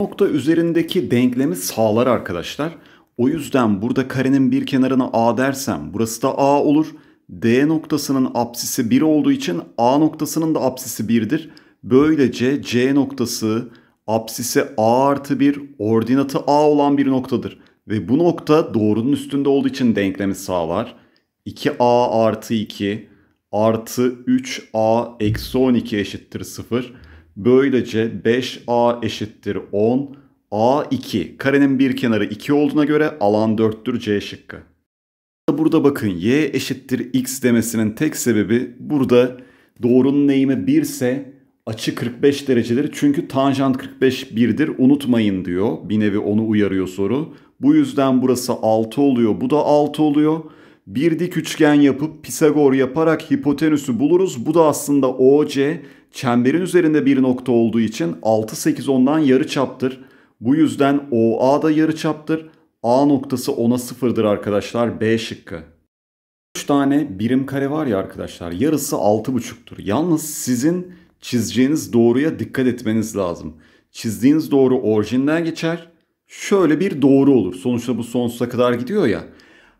nokta üzerindeki denklemi sağlar arkadaşlar. O yüzden burada karenin bir kenarına A dersem burası da A olur. D noktasının apsisi 1 olduğu için A noktasının da apsisi 1'dir. Böylece C noktası apsisi A artı 1 ordinatı A olan bir noktadır. Ve bu nokta doğrunun üstünde olduğu için denklemi sağlar. 2A artı 2 artı 3A eksi 12 eşittir 0. Böylece 5a eşittir 10. a 2. Karenin bir kenarı 2 olduğuna göre alan 4'tür C şıkkı. Burada bakın y eşittir x demesinin tek sebebi burada doğrunun eğimi 1 ise açı 45 derecedir. Çünkü tanjant 45 1'dir unutmayın diyor. Bir nevi onu uyarıyor soru. Bu yüzden burası 6 oluyor bu da 6 oluyor. Bir dik üçgen yapıp Pisagor yaparak hipotenüsü buluruz. Bu da aslında OC Çemberin üzerinde bir nokta olduğu için 6 8 10'dan yarı çaptır. Bu yüzden OA da yarı çaptır. A noktası 10'a 0'dır arkadaşlar. B şıkkı. 3 tane birim kare var ya arkadaşlar. Yarısı 6,5'tur. Yalnız sizin çizeceğiniz doğruya dikkat etmeniz lazım. Çizdiğiniz doğru orijinden geçer. Şöyle bir doğru olur. Sonuçta bu sonsuza kadar gidiyor ya.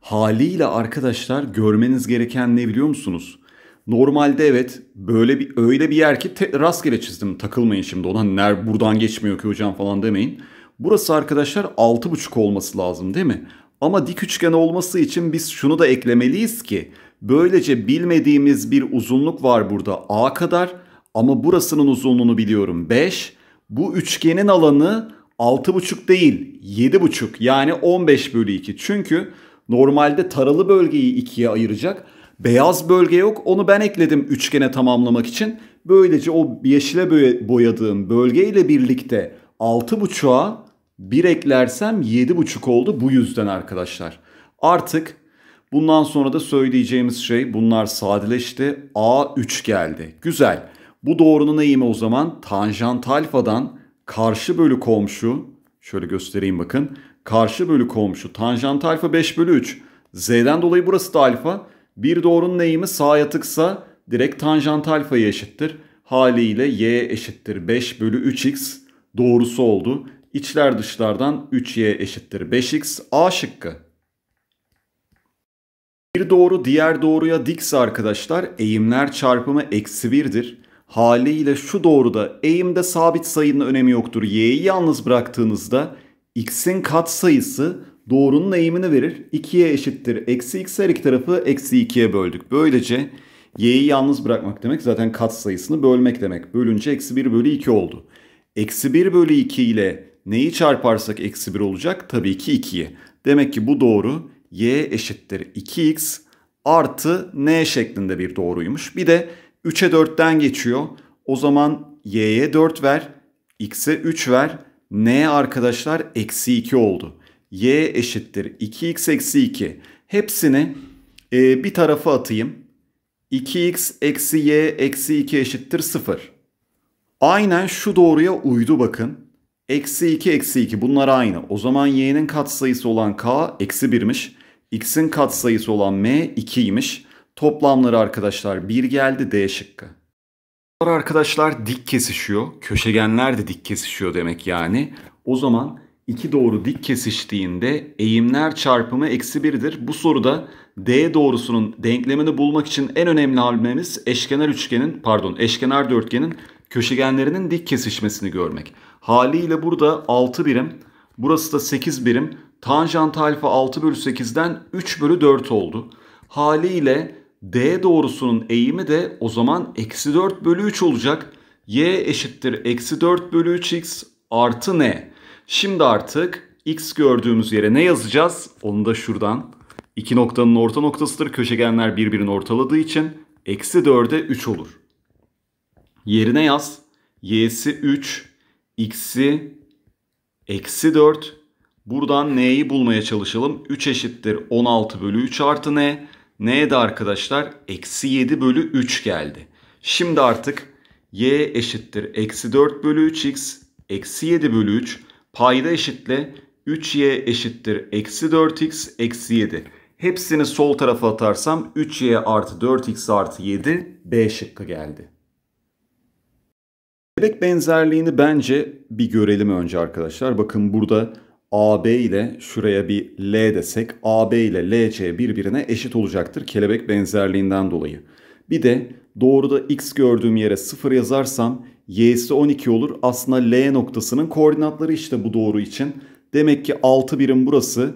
Haliyle arkadaşlar görmeniz gereken ne biliyor musunuz? Normalde evet böyle bir öyle bir yer ki te, rastgele çizdim takılmayın şimdi ona ner buradan geçmiyor ki hocam falan demeyin. Burası arkadaşlar 6.5 olması lazım değil mi? Ama dik üçgen olması için biz şunu da eklemeliyiz ki böylece bilmediğimiz bir uzunluk var burada A kadar ama burasının uzunluğunu biliyorum 5. Bu üçgenin alanı 6.5 değil 7.5 yani 15 bölü 2. Çünkü normalde taralı bölgeyi ikiye ayıracak Beyaz bölge yok. Onu ben ekledim üçgene tamamlamak için. Böylece o yeşile boyadığım bölgeyle ile birlikte 6.5'a 1 eklersem 7.5 oldu bu yüzden arkadaşlar. Artık bundan sonra da söyleyeceğimiz şey bunlar sadeleşti. A3 geldi. Güzel. Bu doğrunun eğimi o zaman tanjant alfadan karşı bölü komşu şöyle göstereyim bakın. Karşı bölü komşu tanjant alfa 5 bölü 3. Z'den dolayı burası da alfa. Bir doğrunun eğimi sağ yatıksa direkt tanjant alfaya eşittir. Haliyle y eşittir 5 bölü 3x doğrusu oldu. İçler dışlardan 3y eşittir 5x a şıkkı. Bir doğru diğer doğruya dikse arkadaşlar eğimler çarpımı eksi 1'dir. Haliyle şu doğruda eğimde sabit sayının önemi yoktur. y'yi yalnız bıraktığınızda x'in katsayısı doğrunun eğimini verir. 2'ye eşittir. Eksi x her iki tarafı eksi 2'ye böldük. Böylece y'yi yalnız bırakmak demek zaten kat sayısını bölmek demek. Bölünce eksi 1 bölü 2 oldu. Eksi 1 bölü 2 ile neyi çarparsak eksi 1 olacak? Tabii ki 2'yi. Demek ki bu doğru y eşittir 2x artı n şeklinde bir doğruymuş. Bir de 3'e 4'ten geçiyor. O zaman y'ye 4 ver, x'e 3 ver. n arkadaşlar eksi 2 oldu y eşittir 2x eksi 2. Hepsini e, bir tarafa atayım. 2x eksi y eksi 2 eşittir 0. Aynen şu doğruya uydu bakın. Eksi 2 eksi 2 bunlar aynı. O zaman y'nin katsayısı olan k eksi 1'miş. x'in katsayısı olan m 2'ymiş. Toplamları arkadaşlar 1 geldi D şıkkı. Arkadaşlar dik kesişiyor. Köşegenler de dik kesişiyor demek yani. O zaman İki doğru dik kesiştiğinde eğimler çarpımı eksi 1'dir. Bu soruda D doğrusunun denklemini bulmak için en önemli almemiz eşkenar üçgenin pardon eşkenar dörtgenin köşegenlerinin dik kesişmesini görmek. Haliyle burada 6 birim burası da 8 birim tanjant alfa 6 bölü 8'den 3 bölü 4 oldu. Haliyle D doğrusunun eğimi de o zaman eksi 4 bölü 3 olacak. Y eşittir eksi 4 bölü 3x artı ne? Şimdi artık x gördüğümüz yere ne yazacağız? Onu da şuradan. İki noktanın orta noktasıdır. Köşegenler birbirini ortaladığı için eksi 4'e 3 olur. Yerine yaz. y'si 3, x'i eksi 4. Buradan n'yi bulmaya çalışalım. 3 eşittir 16 bölü 3 artı n. N'ye de arkadaşlar eksi 7 bölü 3 geldi. Şimdi artık y eşittir eksi 4 bölü 3x eksi 7 bölü 3 Payda eşitle 3y eşittir eksi 4x eksi 7. Hepsini sol tarafa atarsam 3y artı 4x artı 7 b şıkkı geldi. Bebek benzerliğini bence bir görelim önce arkadaşlar. Bakın burada AB ile şuraya bir L desek AB ile LC birbirine eşit olacaktır kelebek benzerliğinden dolayı. Bir de doğruda x gördüğüm yere 0 yazarsam y'si 12 olur. Aslında L noktasının koordinatları işte bu doğru için. Demek ki 6 birim burası.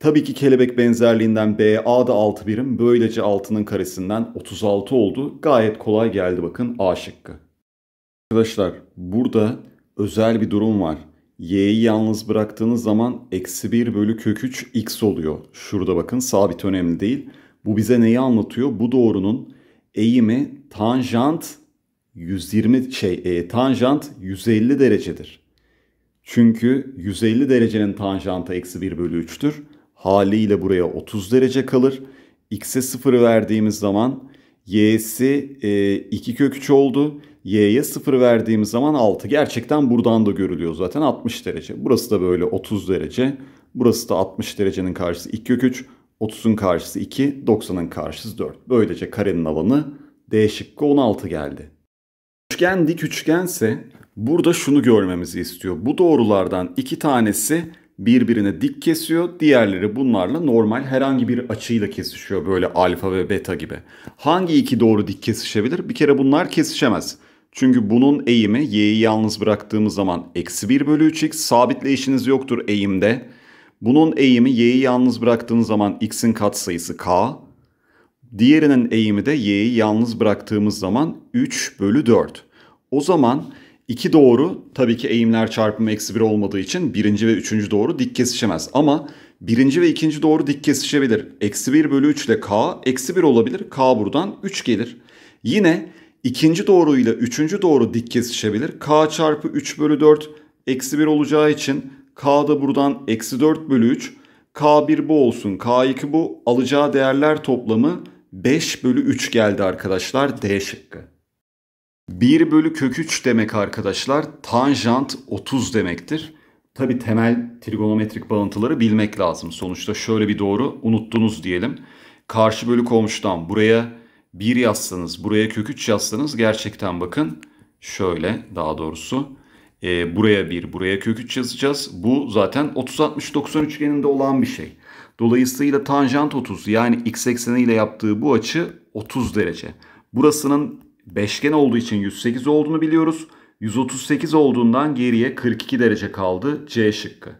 Tabii ki kelebek benzerliğinden BA da 6 birim. Böylece 6'nın karesinden 36 oldu. Gayet kolay geldi bakın A şıkkı. Arkadaşlar burada özel bir durum var. Y'yi yalnız bıraktığınız zaman eksi 1 bölü kök 3 x oluyor. Şurada bakın sabit önemli değil. Bu bize neyi anlatıyor? Bu doğrunun eğimi tanjant 120 şey e, tanjant 150 derecedir. Çünkü 150 derecenin tanjantı eksi 1 bölü 3'tür. Haliyle buraya 30 derece kalır. X'e 0 verdiğimiz zaman y'si e, 2 kök 3 oldu. Y'ye 0 verdiğimiz zaman 6. Gerçekten buradan da görülüyor zaten 60 derece. Burası da böyle 30 derece. Burası da 60 derecenin karşısı 2 kök 3. 30'un karşısı 2, 90'ın karşısı 4. Böylece karenin alanı D şıkkı 16 geldi üçgen dik üçgense burada şunu görmemizi istiyor. Bu doğrulardan iki tanesi birbirine dik kesiyor. Diğerleri bunlarla normal herhangi bir açıyla kesişiyor böyle alfa ve beta gibi. Hangi iki doğru dik kesişebilir? Bir kere bunlar kesişemez. Çünkü bunun eğimi y'yi yalnız bıraktığımız zaman eksi 1 bölü 3x sabitleyişiniz yoktur eğimde. Bunun eğimi y'yi yalnız bıraktığınız zaman x'in katsayısı k. Diğerinin eğimi de y'yi yalnız bıraktığımız zaman 3 bölü 4. O zaman 2 doğru tabii ki eğimler çarpımı eksi 1 olmadığı için birinci ve üçüncü doğru dik kesişemez. Ama birinci ve ikinci doğru dik kesişebilir. Eksi 1 bölü 3 ile k eksi 1 olabilir. K buradan 3 gelir. Yine ikinci doğru ile üçüncü doğru dik kesişebilir. K çarpı 3 bölü 4 eksi 1 olacağı için k da buradan eksi 4 bölü 3. K1 bu olsun K2 bu alacağı değerler toplamı 5 bölü 3 geldi arkadaşlar D şıkkı. 1 bölü kök 3 demek arkadaşlar tanjant 30 demektir. Tabi temel trigonometrik bağıntıları bilmek lazım. Sonuçta şöyle bir doğru unuttunuz diyelim. Karşı bölü komşudan buraya 1 yazsanız buraya kök 3 yazsanız gerçekten bakın şöyle daha doğrusu e, buraya 1 buraya kök 3 yazacağız. Bu zaten 30-60-90 üçgeninde olan bir şey. Dolayısıyla tanjant 30 yani x ekseni ile yaptığı bu açı 30 derece. Burasının beşgen olduğu için 108 olduğunu biliyoruz. 138 olduğundan geriye 42 derece kaldı C şıkkı.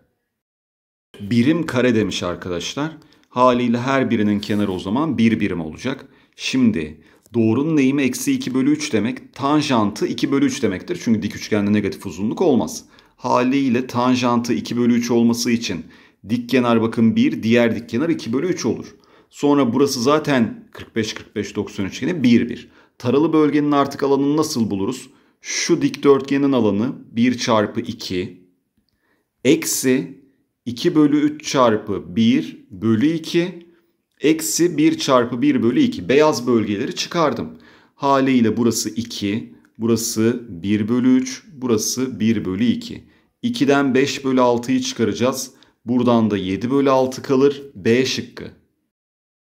Birim kare demiş arkadaşlar. Haliyle her birinin kenarı o zaman bir birim olacak. Şimdi doğrunun eğimi eksi 2 bölü 3 demek. Tanjantı 2 bölü 3 demektir. Çünkü dik üçgende negatif uzunluk olmaz. Haliyle tanjantı 2 bölü 3 olması için Dik kenar bakın 1, diğer dik kenar 2 bölü 3 olur. Sonra burası zaten 45-45-90 üçgeni 1, 1. Taralı bölgenin artık alanını nasıl buluruz? Şu dikdörtgenin alanı 1 çarpı 2 eksi 2 bölü 3 çarpı 1 bölü 2 eksi 1 çarpı 1 bölü 2 beyaz bölgeleri çıkardım. Haliyle burası 2, burası 1 bölü 3, burası 1 bölü 2. 2'den 5 bölü 6'yı çıkaracağız. Buradan da 7 bölü 6 kalır. B şıkkı.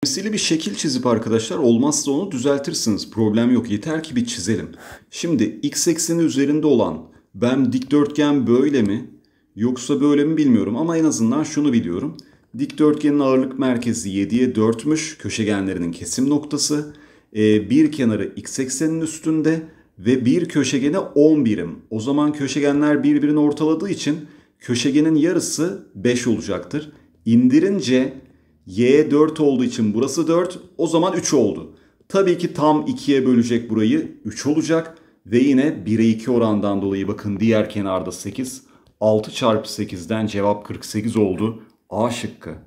Dolayısıyla bir şekil çizip arkadaşlar olmazsa onu düzeltirsiniz. Problem yok. Yeter ki bir çizelim. Şimdi x ekseni üzerinde olan ben dikdörtgen böyle mi yoksa böyle mi bilmiyorum ama en azından şunu biliyorum. Dikdörtgenin ağırlık merkezi 7'ye 4'müş. Köşegenlerinin kesim noktası. Ee, bir kenarı x eksenin üstünde ve bir köşegene 11'im. O zaman köşegenler birbirini ortaladığı için Köşegenin yarısı 5 olacaktır. İndirince y 4 olduğu için burası 4 o zaman 3 oldu. Tabii ki tam 2'ye bölecek burayı 3 olacak. Ve yine 1'e 2 orandan dolayı bakın diğer kenarda 8. 6 çarpı 8'den cevap 48 oldu. A şıkkı.